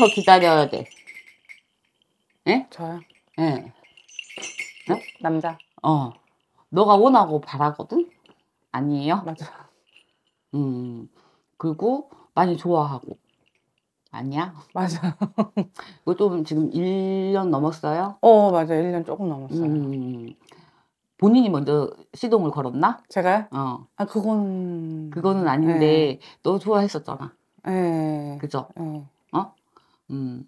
더 기다려야 돼. 예? 저요? 예. 어? 남자. 어. 너가 원하고 바라거든? 아니에요? 맞아. 음. 그리고 많이 좋아하고. 아니야? 맞아. 이거 좀 지금 1년 넘었어요? 어, 맞아. 1년 조금 넘었어요. 음. 본인이 먼저 시동을 걸었나? 제가요? 어. 아, 그건. 그거는 아닌데, 예. 너 좋아했었잖아. 예. 그죠? 예. 음.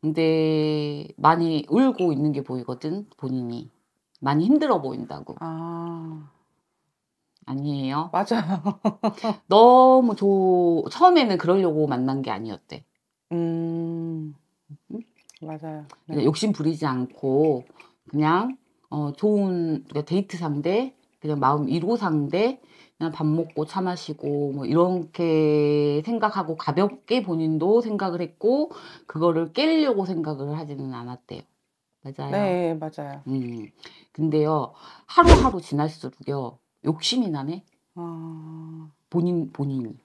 근데 많이 울고 있는 게 보이거든 본인이 많이 힘들어 보인다고. 아. 아니에요. 맞아요. 너무 조 처음에는 그러려고 만난 게 아니었대. 음. 맞아요. 네. 욕심 부리지 않고 그냥 어 좋은 그러니까 데이트 상대 그냥 마음 이루 상대 그냥 밥 먹고 차 마시고 뭐 이렇게 생각하고 가볍게 본인도 생각을 했고 그거를 깨려고 생각을 하지는 않았대요. 맞아요. 네, 맞아요. 음. 근데요. 하루하루 지날수록요. 욕심이 나네. 아... 본인 본인이.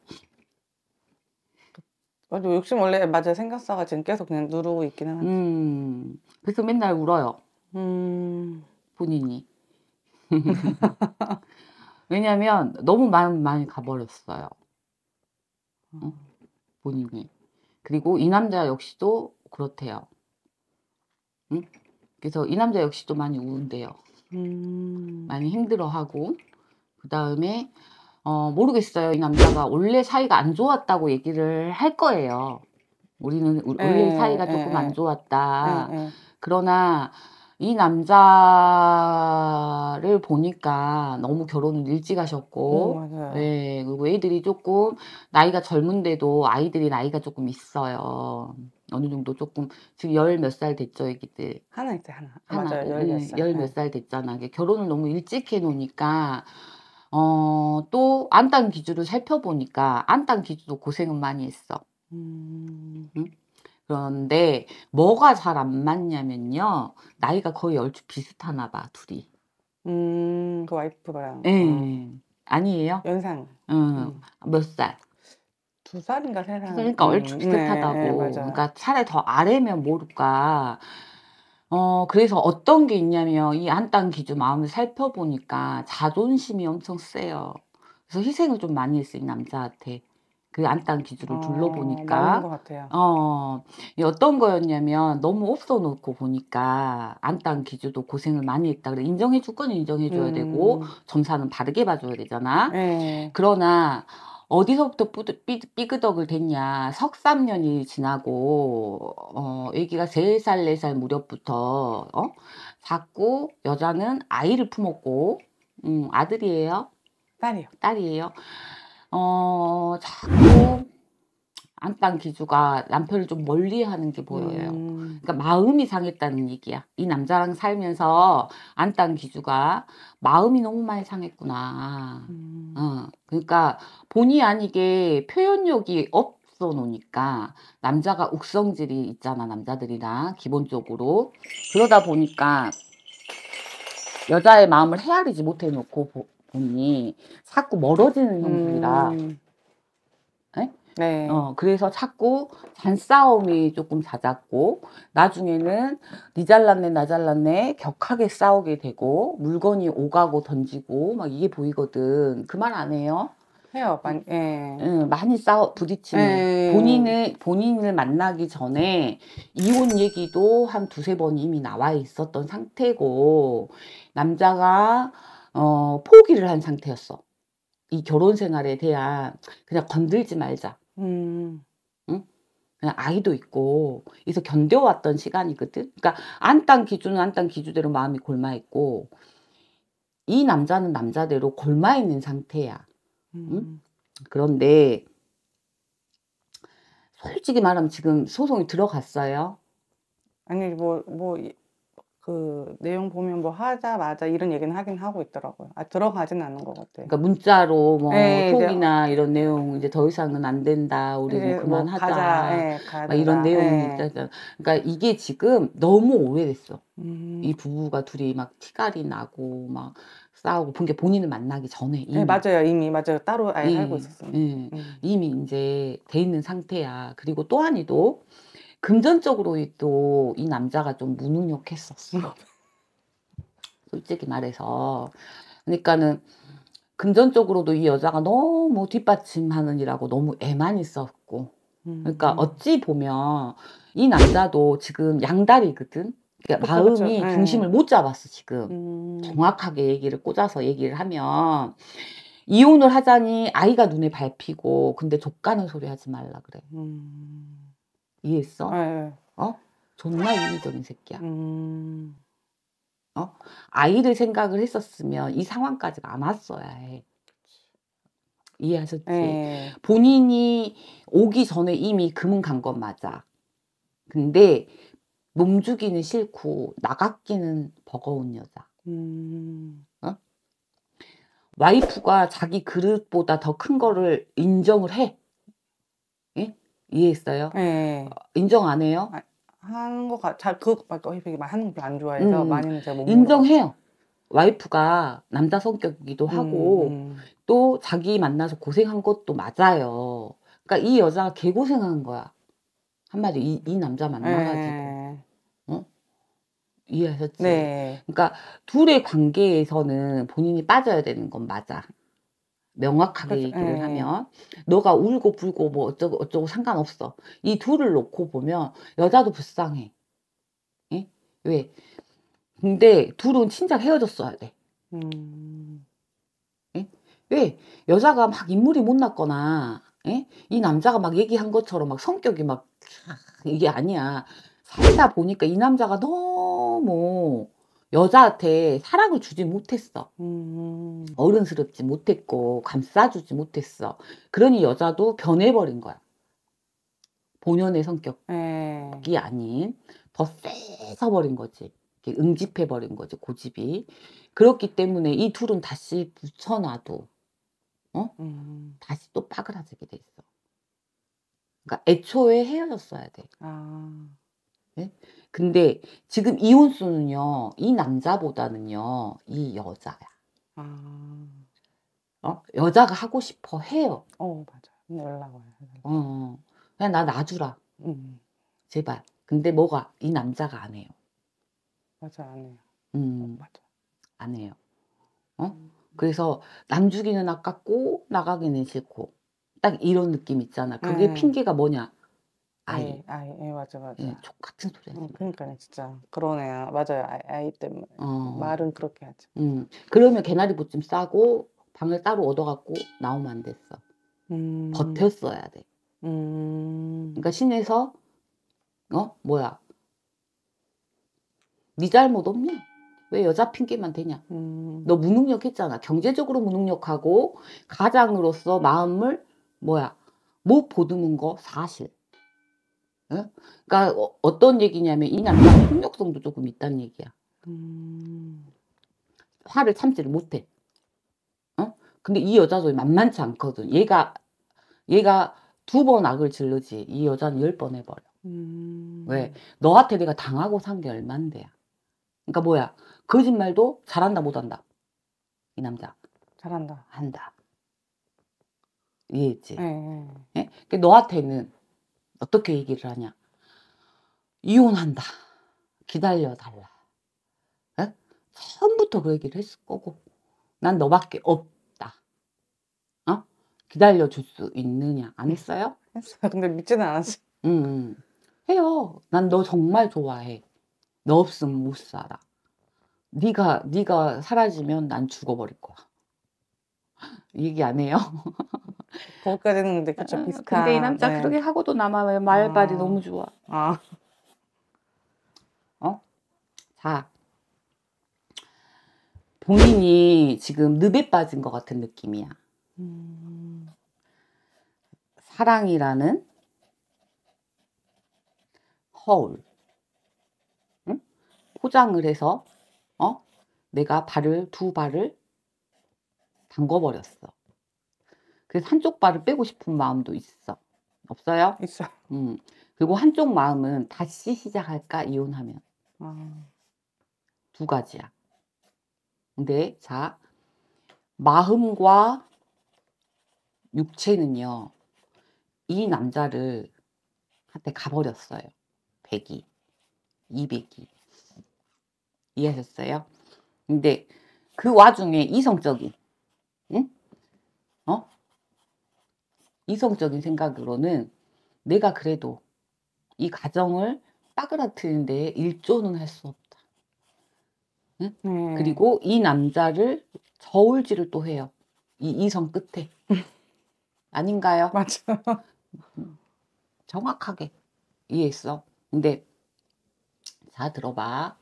맞아 욕심 원래 맞아 생각사가 지금 계속 그냥 누르고 있기는 한데. 음. 그래서 맨날 울어요. 음. 본인이. 왜냐면 너무 마음 많이 가버렸어요. 어? 본인이. 그리고 이 남자 역시도 그렇대요. 응? 그래서 이 남자 역시도 많이 우는데요. 음... 많이 힘들어하고 그 다음에 어, 모르겠어요. 이 남자가 원래 사이가 안 좋았다고 얘기를 할 거예요. 우리는 원래 예, 사이가 조금 예, 안 예. 좋았다. 에, 에. 그러나 이 남자를 보니까 너무 결혼을 일찍 하셨고, 음, 네, 그리고 애들이 조금 나이가 젊은데도 아이들이 나이가 조금 있어요. 어느 정도 조금 지금 열 몇 살 됐죠 애기들 하나 있어 하나 하나 열몇살 음, 네, 됐잖아 결혼을 너무 일찍 해놓으니까 어또 안딴 기주를 살펴보니까 안딴 기주도 고생은 많이 했어 음. 응? 그런데 뭐가 잘 안 맞냐면요. 나이가 거의 얼추 비슷하나 봐, 둘이. 음, 그 와이프가요. 예. 어. 아니에요? 연상. 음. 몇 살? 두 살인가 세 살. 그러니까 음. 얼추 비슷하다고. 네, 네, 그러니까 차라리 더 아래면 모를까. 어, 그래서 어떤 게 있냐면 이 안땅 기주 마음을 살펴보니까 자존심이 엄청 세요. 그래서 희생을 좀 많이 했어요, 이 남자한테. 그 안땅 기준을 둘러보니까 어, 어 어떤 거였냐면 너무 없어 놓고 보니까 안땅 기준도 고생을 많이 했다 그래 인정해 줄 건 인정해 줘야 음. 되고 점사는 바르게 봐줘야 되잖아 네. 그러나 어디서부터 삐그덕을 댔냐. 석삼년이 지나고, 어, 애기가 세 살 네살 네 무렵부터, 어? 자꾸 여자는 아이를 품었고, 음, 아들이에요? 딸이요. 딸이에요. 어, 자꾸 안땅 기주가 남편을 좀 멀리 하는 게 보여요. 음. 그러니까 마음이 상했다는 얘기야. 이 남자랑 살면서 안방 기주가 마음이 너무 많이 상했구나. 음. 어, 그러니까 본의 아니게 표현력이 없어 놓으니까 남자가 욱성질이 있잖아, 남자들이랑 기본적으로. 그러다 보니까 여자의 마음을 헤아리지 못해 놓고 보니 자꾸 멀어지는 형들이라. 음. 네. 어, 그래서 자꾸 잔싸움이 조금 잦았고, 나중에는 니 잘났네, 나 잘났네, 격하게 싸우게 되고, 물건이 오가고 던지고, 막 이게 보이거든. 그말안 해요? 해요. 많이, 예. 응, 많이 싸워, 부딪히는. 예. 본인을, 본인을 만나기 전에 이혼 얘기도 한 두세 번 이미 나와 있었던 상태고, 남자가 어, 포기를 한 상태였어. 이 결혼 생활에 대한 그냥 건들지 말자. 음. 응? 그냥 아이도 있고 그래서 견뎌왔던 시간이거든. 그러니까 안 딴 기준은 안 딴 기준대로 마음이 골마 있고 이 남자는 남자대로 골마 있는 상태야. 응? 음. 그런데 솔직히 말하면 지금 소송이 들어갔어요. 아니 뭐뭐 뭐, 그 내용 보면 뭐 하자마자 이런 얘기는 하긴 하고 있더라고요. 아, 들어가진 않은 것 같아요. 그러니까 문자로 뭐 네, 네, 톡이나 이런 내용 이제 더 이상은 안 된다. 우리는 네, 뭐 그만하자. 뭐 가자, 네, 가자. 이런 내용이 네. 있다아 그러니까 이게 지금 너무 오래됐어. 음. 이 부부가 둘이 막 티갈이 나고 막 싸우고 본 게 본인을 만나기 전에 네, 이미. 네, 맞아요 이미 맞아요 따로 아예 네, 살고 있었어요 네. 음. 이미 이제 돼 있는 상태야 그리고 또한이도 금전적으로 또이 남자가 좀 무능력했었어. 솔직히 말해서. 그러니까는 금전적으로도 이 여자가 너무 뒷받침하느니라고 너무 애만 있었고. 그러니까 음. 어찌 보면 이 남자도 지금 양다리거든. 그러니까 그렇 마음이 그렇 예. 중심을 못 잡았어 지금 음. 정확하게 얘기를 꽂아서 얘기를 하면 이혼을 하자니 아이가 눈에 밟히고 근데 족가는 소리 하지 말라 그래. 음. 이해했어? 네. 어? 존나 이기적인 새끼야. 음... 어? 아이를 생각을 했었으면 이 상황까지 안 왔어야 해. 이해하셨지? 네. 본인이 오기 전에 이미 금은 간 건 맞아. 근데 몸주기는 싫고 나가기는 버거운 여자. 음... 어? 와이프가 자기 그릇보다 더 큰 거를 인정을 해. 이해했어요? 네. 인정 안 해요? 아, 하는 거 같, 잘, 그, 어차피 하는 거안 좋아해서 음, 많이는 제가 못 인정해요. 와이프가 남자 성격이기도 하고, 음, 음. 또 자기 만나서 고생한 것도 맞아요. 그러니까 이 여자가 개고생한 거야. 한마디, 이, 이 남자 만나가지고. 네. 어? 이해하셨지? 네. 그러니까 둘의 관계에서는 본인이 빠져야 되는 건 맞아. 명확하게 그렇죠. 얘기를 네. 하면 너가 울고 불고 뭐 어쩌고 어쩌고 상관없어 이 둘을 놓고 보면 여자도 불쌍해 예? 왜 근데 둘은 진작 헤어졌어야 돼 음... 예? 왜 여자가 막 인물이 못났거나 예? 이 남자가 막 얘기한 것처럼 막 성격이 막 이게 아니야 살다 보니까 이 남자가 너무 여자한테 사랑을 주지 못했어. 음. 어른스럽지 못했고 감싸주지 못했어. 그러니 여자도 변해버린 거야. 본연의 성격이 에 네. 아닌 더 세서버린 거지. 응집해버린 거지 고집이. 그렇기 때문에 이 둘은 다시 붙여놔도 어? 음. 다시 또 빠그라지게 돼 있어. 그러니까 애초에 헤어졌어야 돼. 아. 예? 근데 지금 이혼수는요, 이 남자보다는요, 이 여자야. 아. 어? 여자가 하고 싶어 해요. 어, 맞아 네, 연락 와요. 어, 어, 그냥 나 놔주라. 음, 음. 제발. 근데 뭐가 이 남자가 안 해요. 맞아, 안 해요. 음. 어, 맞아. 안 해요. 어? 음. 음. 그래서 남 주기는 아깝고 나가기는 싫고 딱 이런 느낌 있잖아. 그게 음. 핑계가 뭐냐? 아이. 아이, 아이, 예, 맞아, 맞아. 예, 족 같은 소리 하는 음, 그러니까요, 진짜. 그러네요. 맞아요. 아이, 아이 때문에. 어. 말은 그렇게 하죠. 음. 그러면 개나리붓 좀 싸고 방을 따로 얻어갖고 나오면 안 됐어. 음. 버텼어야 돼. 음. 그러니까 신에서 어 뭐야? 네 잘못 없냐? 왜 여자 핑계만 대냐? 음. 너 무능력했잖아. 경제적으로 무능력하고 가장으로서 마음을 뭐야 못 보듬은 거 사실. 어? 그러니까 어, 떤 얘기냐면 이 남자 가 폭력성도 조금 있다는 얘기야. 음... 화를 참지를 못해. 어? 근데 이 여자도 만만치 않거든. 얘가 얘가 두 번 악을 질르지 이 여자는 열 번 해버려. 음... 왜? 너한테 내가 당하고 산 게 얼만데야. 그러니까 뭐야? 거짓말도 잘한다 못한다. 이 남자. 잘한다. 한다. 이해했지? 네. 예? 그러니까 너한테는 어떻게 얘기를 하냐. 이혼한다. 기다려달라. 에? 처음부터 그 얘기를 했을 거고. 난 너밖에 없다. 어? 기다려줄 수 있느냐. 안 했어요? 했어요. 근데 믿지는 않았어요. 음, 해요. 난 너 정말 좋아해. 너 없으면 못 살아. 네가 네가 사라지면 난 죽어버릴 거야. 얘기 안 해요. 거기까지는 근데 그쵸 아, 비슷한. 근데 이 남자 네. 그렇게 하고도 남아 말발이 아. 너무 좋아. 아. 어? 자. 본인이 지금 늪에 빠진 것 같은 느낌이야. 음... 사랑이라는 허울. 응? 포장을 해서, 어? 내가 발을, 두 발을 담궈버렸어. 그 한쪽 발을 빼고 싶은 마음도 있어. 없어요? 있어. 음. 그리고 한쪽 마음은 다시 시작할까 이혼하면 아. 두 가지야. 근데 자 마음과 육체는요 이 남자를 한테 가버렸어요. 백이 이백이 이해하셨어요? 근데 그 와중에 이성적인 응? 어? 이성적인 생각으로는 내가 그래도 이 가정을 빠그라트는 데 일조는 할 수 없다. 응? 음. 그리고 이 남자를 저울질을 또 해요. 이 이성 끝에. 아닌가요? 맞아. 정확하게 이해했어. 근데 자 들어봐.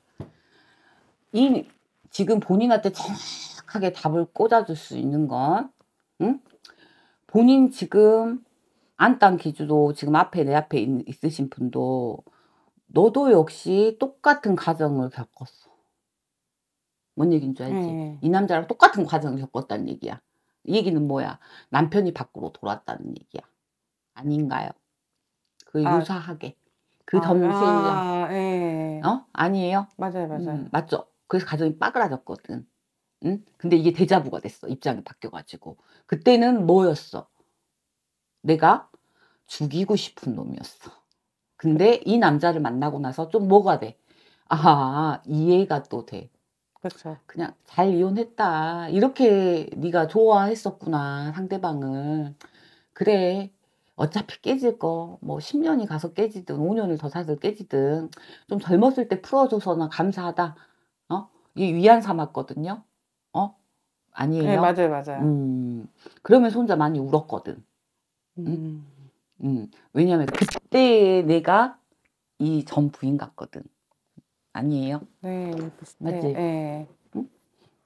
이 지금 본인한테 정확하게 답을 꽂아줄 수 있는 건 응? 본인 지금 안 딴 기주도 지금 앞에 내 앞에 있, 으신 분도 너도 역시 똑같은 과정을 겪었어. 뭔얘기줄 알지? 네. 이 남자랑 똑같은 과정을 겪었다는 얘기야. 이 얘기는 뭐야? 남편이 밖으로 돌았다는 얘기야. 아닌가요? 그 아, 유사하게. 그 아, 덤생이랑. 아, 예. 어? 아니에요? 맞아요, 맞아요. 음, 맞죠? 그래서 가정이 빠그라졌거든. 응? 근데 이게 대자부가 됐어. 입장이 바뀌어가지고. 그때는 뭐였어? 내가 죽이고 싶은 놈이었어. 근데 이 남자를 만나고 나서 좀 뭐가 돼? 아, 이해가 또 돼. 그렇죠. 그냥 잘 이혼했다. 이렇게 네가 좋아했었구나. 상대방을. 그래. 어차피 깨질 거, 뭐 10년이 가서 깨지든 5년을 더 사서 깨지든 좀 젊었을 때 풀어줘서나 감사하다. 어? 이 위안 삼았거든요. 어? 아니에요? 네, 맞아요, 맞아요. 음, 그러면서 혼자 많이 울었거든. 음. 음. 왜냐면 그때 내가 이 전 부인 같거든. 아니에요? 네, 네 맞지? 네, 응?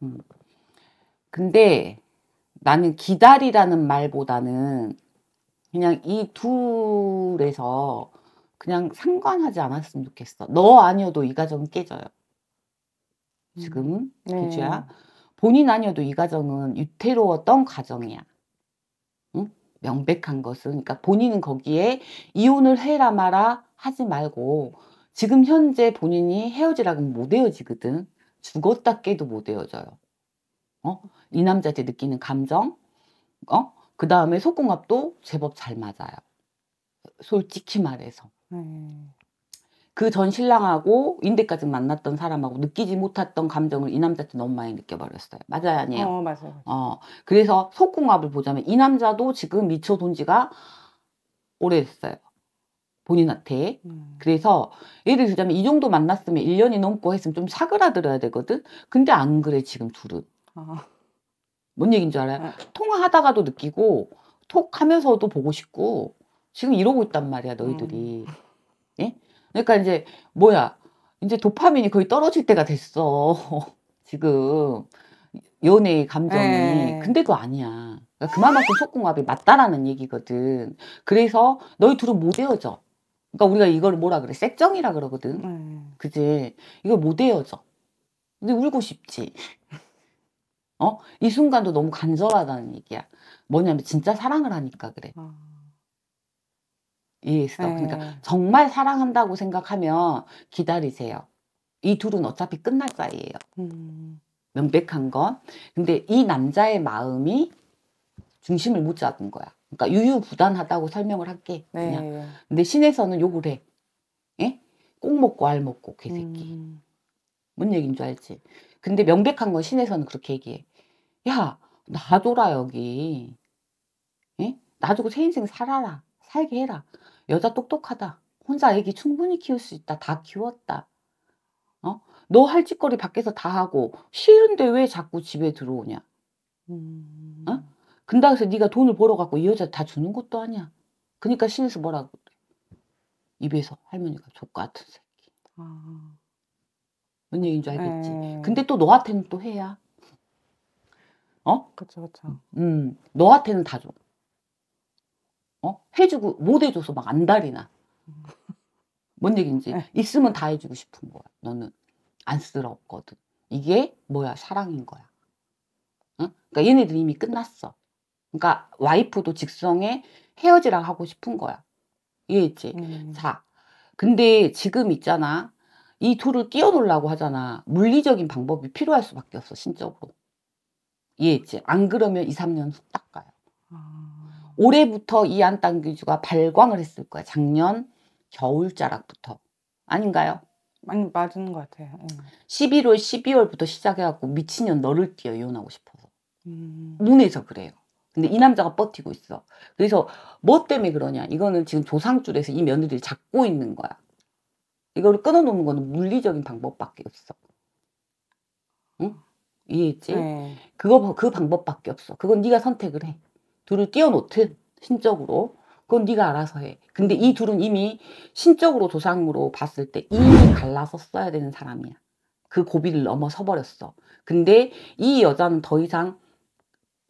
음. 근데 나는 기다리라는 말보다는 그냥 이 둘에서 그냥 상관하지 않았으면 좋겠어. 너 아니어도 이가정 깨져요. 지금, 음. 네. 기주야. 본인 아니어도 이 가정은 유태로웠던 가정이야. 응? 명백한 것은 그러니까 본인은 거기에 이혼을 해라 마라 하지 말고 지금 현재 본인이 헤어지라고 못 헤어지거든. 죽었다 깨도 못 헤어져요. 어? 이 남자한테 느끼는 감정, 어? 그 다음에 속공합도 제법 잘 맞아요. 솔직히 말해서. 음. 그전 신랑하고 인대까지 만났던 사람하고 느끼지 못했던 감정을 이 남자한테 너무 많이 느껴버렸어요. 맞아요, 아니에요? 어, 맞아요. 어, 그래서 속궁합을 보자면 이 남자도 지금 미쳐 돈 지가 오래됐어요. 본인한테. 음. 그래서 예를 들자면 이 정도 만났으면 1년이 넘고 했으면 좀 사그라들어야 되거든. 근데 안 그래, 지금 둘은. 아. 뭔 얘기인 줄 알아요? 아. 통화하다가도 느끼고 톡 하면서도 보고 싶고 지금 이러고 있단 말이야, 너희들이. 음. 그러니까 이제 뭐야 이제 도파민이 거의 떨어질 때가 됐어 지금 연애의 감정이 에이. 네. 근데도 아니야 그러니까 그만큼 속궁합이 맞다라는 얘기거든 그래서 너희 둘은 못 헤어져 그러니까 우리가 이걸 뭐라 그래 색정이라 그러거든 에 네. 그지 이걸 못 헤어져 근데 울고 싶지 어? 이 순간도 너무 간절하다는 얘기야. 뭐냐면 진짜 사랑을 하니까 그래. 어. 있어. 그러니까 네. 그러니까 정말 사랑한다고 생각하면 기다리세요. 이 둘은 어차피 끝날 사이예요. 음. 명백한 건. 근데 이 남자의 마음이 중심을 못 잡은 거야. 그러니까 유유부단하다고 설명을 할게. 네. 그냥. 근데 신에서는 욕을 해. 예? 꼭 먹고 알 먹고 개새끼. 음. 뭔 얘기인 줄 알지? 근데 명백한 건 신에서는 그렇게 얘기해. 야, 놔둬라 여기. 예? 놔두고 새 인생 살아라. 살게 해라. 여자 똑똑하다. 혼자 아기 충분히 키울 수 있다. 다 키웠다. 어? 너 할 짓거리 밖에서 다 하고 싫은데 왜 자꾸 집에 들어오냐? 어? 음... 어? 근데서 네가 돈을 벌어갖고 이 여자 다 주는 것도 아니야. 그러니까 신에서 뭐라고 입에서 할머니가 족 같은 새끼. 아... 뭔얘기줄 알겠지. 에 예. 근데 또 너한테는 또 해야. 어? 그쵸 그쵸. 음, 음. 너한테는 다 줘. 어? 해주고 못 해줘서 막 안달이 나. 음. 뭔 얘기인지 네. 있으면 다 해주고 싶은 거야. 너는 안쓰럽거든. 이게 뭐야 사랑인 거야. 응? 그러니까 얘네들 이미 끝났어. 그러니까 와이프도 직성에 헤어지라 하고 싶은 거야. 이해했지? 음. 자, 근데 지금 있잖아. 이 둘을 끼워놓으려고 하잖아. 물리적인 방법이 필요할 수밖에 없어, 신적으로. 이해했지? 안 그러면 2, 3년 딱 가요. 아. 올해부터 이안땅 기주가 발광을 했을 거야. 작년 겨울자락부터. 아닌가요? 많이 맞은 것 같아요. 응. 예. 11월, 12월부터 시작해갖고 미친년 너를 뛰어 이혼하고 싶어서. 음... 눈에서 그래요. 근데 이 남자가 버티고 있어. 그래서 뭐 때문에 그러냐. 이거는 지금 조상줄에서 이 며느리를 잡고 있는 거야. 이거를 끊어놓는 거는 물리적인 방법밖에 없어. 응? 이해했지? 네. 그거, 그 방법밖에 없어. 그건 네가 선택을 해. 둘을 띄워놓든 신적으로 그건 네가 알아서 해. 근데 이 둘은 이미 신적으로 조상으로 봤을 때 이미 갈라섰어야 되는 사람이야. 그 고비를 넘어서 버렸어. 근데 이 여자는 더 이상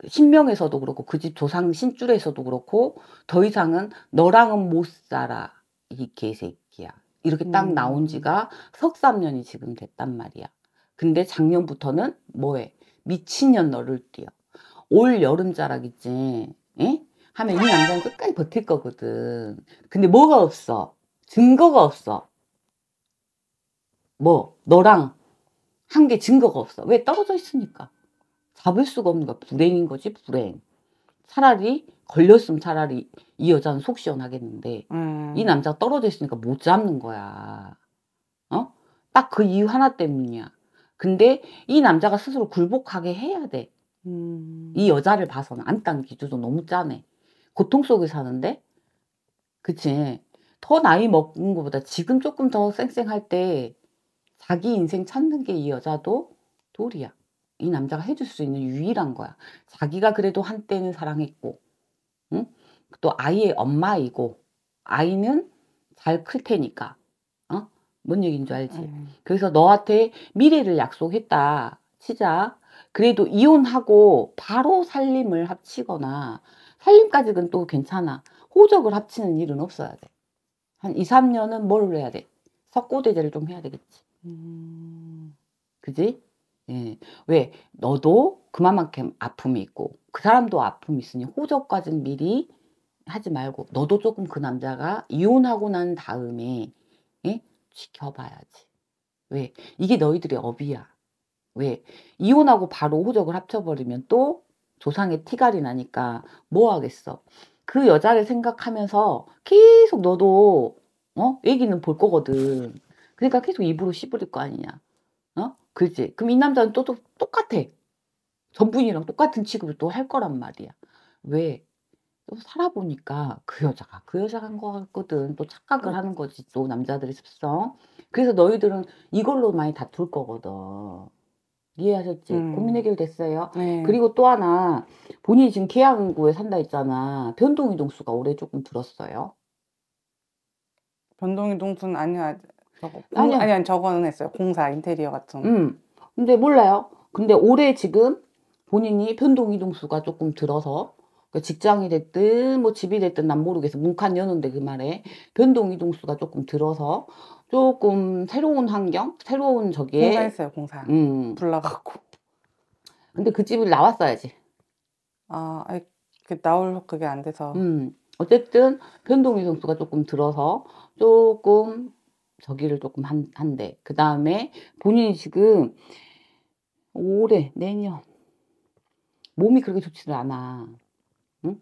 신명에서도 그렇고 그 집 조상 신줄에서도 그렇고 더 이상은 너랑은 못 살아 이 개새끼야. 이렇게 딱 음. 나온 지가 석삼년이 지금 됐단 말이야. 근데 작년부터는 뭐해? 미친년 너를 뛰어. 올 여름 자락이지 에? 예? 하면 이 남자는 끝까지 버틸 거거든 근데 뭐가 없어 증거가 없어 뭐 너랑 한 게 증거가 없어 왜 떨어져 있으니까 잡을 수가 없는 거야 불행인 거지 불행 차라리 걸렸으면 차라리 이 여자는 속 시원하겠는데 음. 이 남자가 떨어져 있으니까 못 잡는 거야 어? 딱 그 이유 하나 때문이야 근데 이 남자가 스스로 굴복하게 해야 돼 음. 이 여자를 봐서는 안 딴 기주도 너무 짠해. 고통 속에 사는데, 그치? 더 나이 먹은 것보다 지금 조금 더 쌩쌩할 때 자기 인생 찾는 게 이 여자도 도리야. 이 남자가 해줄 수 있는 유일한 거야. 자기가 그래도 한때는 사랑했고, 응? 또 아이의 엄마이고, 아이는 잘 클 테니까, 어? 뭔 얘기인 줄 알지? 음. 그래서 너한테 미래를 약속했다. 치자. 그래도 이혼하고 바로 살림을 합치거나 살림까지는 또 괜찮아. 호적을 합치는 일은 없어야 돼. 한 2, 3년은 뭘 해야 돼? 석고대제를 좀 해야 되겠지. 음... 그지? 예. 왜? 너도 그만큼 아픔이 있고 그 사람도 아픔이 있으니 호적까지는 미리 하지 말고 너도 조금 그 남자가 이혼하고 난 다음에 예? 지켜봐야지. 왜? 이게 너희들의 업이야. 왜? 이혼하고 바로 호적을 합쳐버리면 또 조상의 티갈이 나니까 뭐 하겠어. 그 여자를 생각하면서 계속 너도 어? 애기는볼 거거든. 그러니까 계속 입으로 씹부릴 거 아니냐. 어? 그지? 그럼 이 남자는 또, 또 똑같아. 전분이랑 똑같은 취급을 또 할 거란 말이야. 왜? 또 살아보니까 그 여자가 그 여자가 한 거 같거든. 또 착각을 하는 거지. 또 남자들의 습성. 그래서 너희들은 이걸로 많이 다툴 거거든. 이해하셨지? 음. 고민 해결됐어요. 네. 그리고 또 하나 본인이 지금 계양구에 산다 했잖아. 변동 이동수가 올해 조금 들었어요. 변동 이동수는 아니야. 저거 아니 아니 아니 저거는 했어요. 공사 인테리어 같은. 음. 근데 몰라요. 근데 올해 지금 본인이 변동 이동수가 조금 들어서 그러니까 직장이 됐든 뭐 집이 됐든 난 모르겠어. 문칸 여는데 그 말에 변동 이동수가 조금 들어서 조금 새로운 환경, 새로운 저기에 공사했어요, 공사. 음. 불러갖고 아, 근데 그 집을 나왔어야지. 아, 그 나올 그게 안 돼서. 음. 어쨌든 변동이 점수가 조금 들어서 조금 저기를 조금 한, 한데 그 다음에 본인이 지금 올해 내년 몸이 그렇게 좋지는 않아. 응?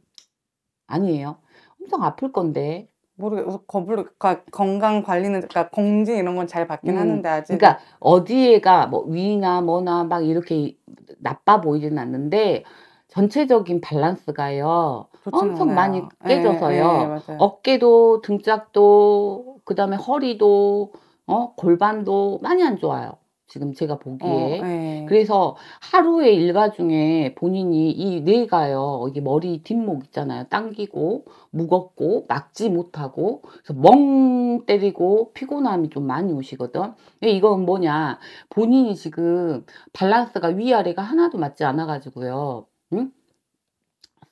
아니에요. 엄청 아플 건데 모르겠어 거부로 그러니까 건강 관리는 그러니까 공지 이런 건 잘 받긴 음, 하는데 아직 그러니까 어디에가 뭐 위나 뭐나 막 이렇게 나빠 보이진 않는데 전체적인 밸런스가요 엄청 않아요. 많이 깨져서요 예, 예, 어깨도 등짝도 그다음에 허리도 어 골반도 많이 안 좋아요 지금 제가 어, 보기에. 어, 네. 그래서 하루의 일과 중에 본인이 이 뇌가요, 이게 머리 뒷목 있잖아요. 당기고, 무겁고, 막지 못하고, 그래서 멍 때리고, 피곤함이 좀 많이 오시거든. 이건 뭐냐. 본인이 지금 밸런스가 위아래가 하나도 맞지 않아가지고요. 응?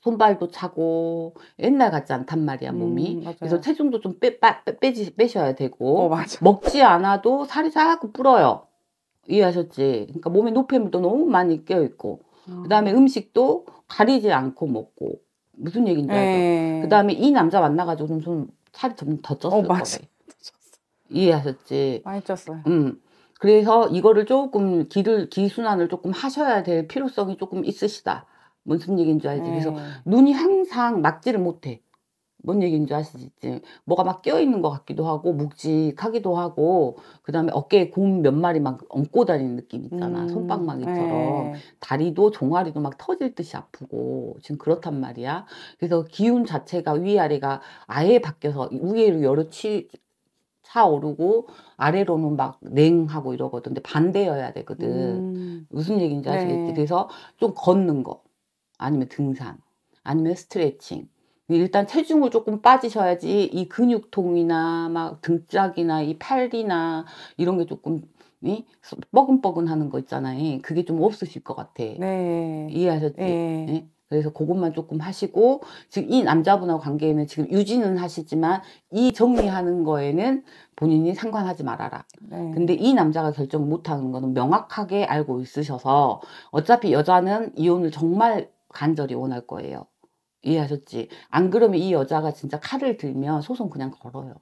손발도 차고 옛날 같지 않단 말이야 음, 몸이 음, 그래서 체중도 좀 빼, 빼, 빼셔야 되고 어, 먹지 않아도 살이 자꾸 불어요 이해하셨지? 그러니까 몸에 노폐물도 너무 많이 껴있고, 어. 음. 그 다음에 음식도 가리지 않고 먹고, 무슨 얘기인지 네. 알죠? 그 다음에 이 남자 만나가지고 좀, 좀 살이 좀 더 쪘을 어, 거예요. 이해하셨지? 많이 쪘어요. 음. 그래서 이거를 조금 기를 기순환을 조금 하셔야 될 필요성이 조금 있으시다. 무슨 얘기인지 알지? 그래서 네. 눈이 항상 막지를 못해. 뭔 얘기인지 아시지? 뭐가 막 껴있는 것 같기도 하고 묵직하기도 하고 그 다음에 어깨에 곰몇 마리 막 얹고 다니는 느낌 있잖아 음, 손방망이처럼 네. 다리도 종아리도 막 터질 듯이 아프고 지금 그렇단 말이야 그래서 기운 자체가 위아래가 아예 바뀌어서 위로 에 여러 치, 차 오르고 아래로는 막 냉하고 이러거든 근데 반대여야 되거든 음. 무슨 얘기인지 아시겠지? 네. 그래서 좀 걷는 거 아니면 등산 아니면 스트레칭 일단 체중을 조금 빠지셔야지 이 근육통이나 막 등짝이나 이 팔이나 이런 게 조금 이 뻐근뻐근 하는 거 있잖아요. 그게 좀 없으실 것 같아. 네. 이해하셨지? 네. 네? 그래서 그것만 조금 하시고 지금 이 남자분하고 관계에는 지금 유지는 하시지만 이 정리하는 거에는 본인이 상관하지 말아라. 네. 근데 이 남자가 결정 못하는 거는 명확하게 알고 있으셔서 어차피 여자는 이혼을 정말 간절히 원할 거예요. 이해하셨지? 안 그러면 이 여자가 진짜 칼을 들면 소송 그냥 걸어요.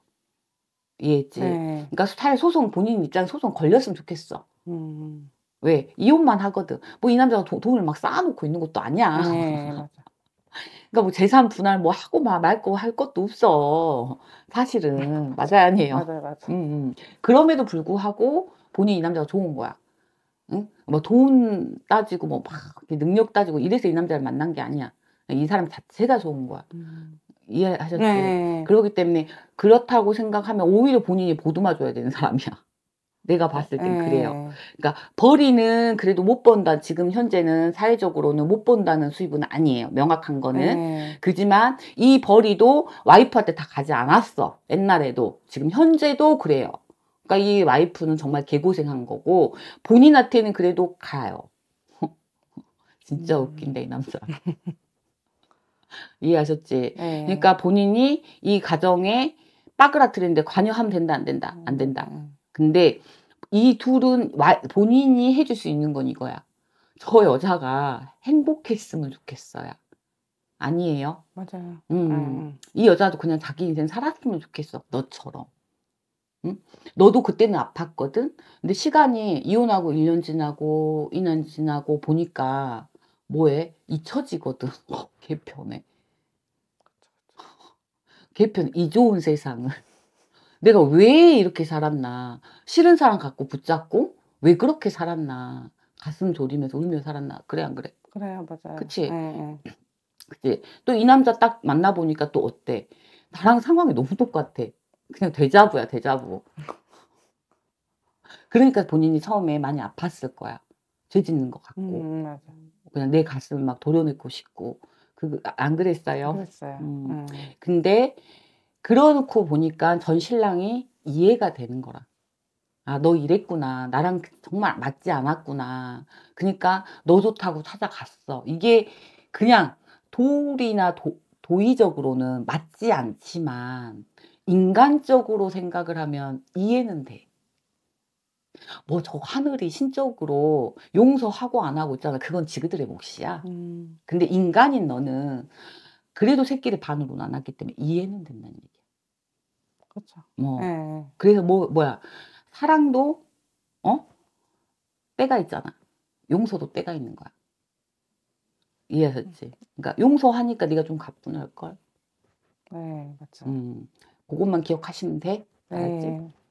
이해했지? 네. 그러니까 차라리 소송 본인 입장 소송 걸렸으면 좋겠어. 음. 왜 이혼만 하거든. 뭐 이 남자가 도, 돈을 막 쌓아놓고 있는 것도 아니야. 네, 그러니까 뭐 재산 분할 뭐 하고 말고 할 것도 없어. 사실은 맞아요 아니에요. 맞아요 맞아요. 음, 음. 그럼에도 불구하고 본인 이 남자가 좋은 거야. 응? 뭐 돈 따지고 뭐 막 능력 따지고 이래서 이 남자를 만난 게 아니야. 이 사람 자체가 좋은 거야. 음. 이해하셨지? 네. 그렇기 때문에 그렇다고 생각하면 오히려 본인이 보듬어줘야 되는 사람이야. 내가 봤을 땐 네. 그래요. 그러니까 벌이는 그래도 못 번다. 지금 현재는 사회적으로는 못 번다는 수입은 아니에요. 명확한 거는. 네. 그지만 이 벌이도 와이프한테 다 가지 않았어. 옛날에도. 지금 현재도 그래요. 그러니까 이 와이프는 정말 개고생한 거고 본인한테는 그래도 가요. 진짜 음. 웃긴데 이 남자. 이해하셨지? 네. 그러니까 본인이 이 가정에 빠그라뜨리는데 관여하면 된다 안 된다 안 된다. 음, 음. 근데 이 둘은 본인이 해줄 수 있는 건 이거야. 저 여자가 행복했으면 좋겠어요. 아니에요. 맞아요. 음, 아, 음. 이 여자도 그냥 자기 인생 살았으면 좋겠어. 너처럼. 응? 너도 그때는 아팠거든. 근데 시간이 이혼하고 1년 지나고 2년 지나고 보니까 뭐에 잊혀지거든. 개편에. 개편 이 좋은 세상을 내가 왜 이렇게 살았나 싫은 사람 갖고 붙잡고 왜 그렇게 살았나 가슴 졸이면서 울며 살았나 그래 안 그래 그래요 맞아요 그치 네. 그치 또 이 남자 딱 만나보니까 또 어때 나랑 상황이 너무 똑같아 그냥 대자부야 대자부 그러니까 본인이 처음에 많이 아팠을 거야 죄 짓는 것 같고 음, 맞아. 그냥 내 가슴 을막 도려내고 싶고 그안 그, 아, 그랬어요. 그랬어요. 음. 음. 근데 그러놓고 보니까 전 신랑이 이해가 되는 거라. 아, 너 이랬구나. 나랑 그, 정말 맞지 않았구나. 그러니까 너 좋다고 찾아갔어. 이게 그냥 도리나 도, 도의적으로는 맞지 않지만 인간적으로 생각을 하면 이해는 돼. 뭐저 하늘이 신적으로 용서하고 안 하고 있잖아. 그건 지그들의 몫이야. 음. 근데 인간인 너는 그래도 새끼를 반으로 나눴기 때문에 이해는 된다는 얘기야. 그렇죠. 뭐 네. 그래서 뭐 뭐야 사랑도 어 때가 있잖아. 용서도 때가 있는 거야. 이해했지? 음. 그러니까 용서하니까 네가 좀 가뿐할 걸. 네, 맞죠. 음, 그것만 기억하시면 돼. 네. 알았지? 네.